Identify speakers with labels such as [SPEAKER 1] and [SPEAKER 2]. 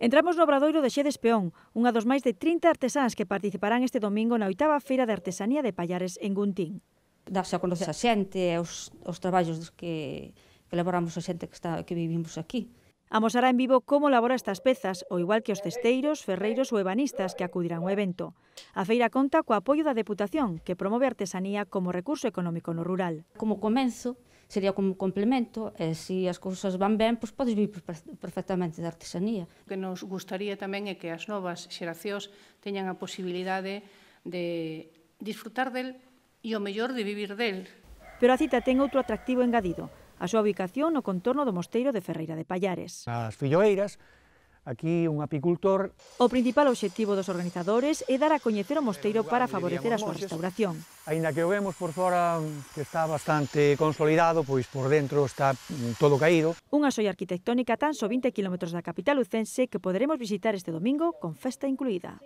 [SPEAKER 1] Entramos no obradoiro de Xedes Peón, unha dos máis de 30 artesáns que participarán este domingo na oitava Feira de Artesanía de Pallares en Guntín. Dáse a conocer a xente, os, os traballos que, que elaboramos a xente que, está, que vivimos aquí. Amosará en vivo como elabora estas pezas, o igual que os cesteiros, ferreiros ou ebanistas que acudirán ao evento. A feira conta co apoio da Deputación, que promove a artesanía como recurso económico no rural.
[SPEAKER 2] Como comenzo, sería como un complemento, e se as cousas van ben, pois podes vivir perfectamente da artesanía. O que nos gustaría tamén é que as novas xeracións teñan a posibilidade de disfrutar del e o mellor de vivir del.
[SPEAKER 1] Pero a cita ten outro atractivo engadido, a súa ubicación no contorno do mosteiro de Ferreira de Pallares.
[SPEAKER 3] As filloeiras aquí un apicultor.
[SPEAKER 1] O principal obxectivo dos organizadores é dar a coñecer o mosteiro para favorecer a súa restauración.
[SPEAKER 3] Aínda que o vemos por fora que está bastante consolidado, pois por dentro está mm, todo caído.
[SPEAKER 1] Unha soia arquitectónica tan só 20 km da capital lucense que poderemos visitar este domingo con festa incluída.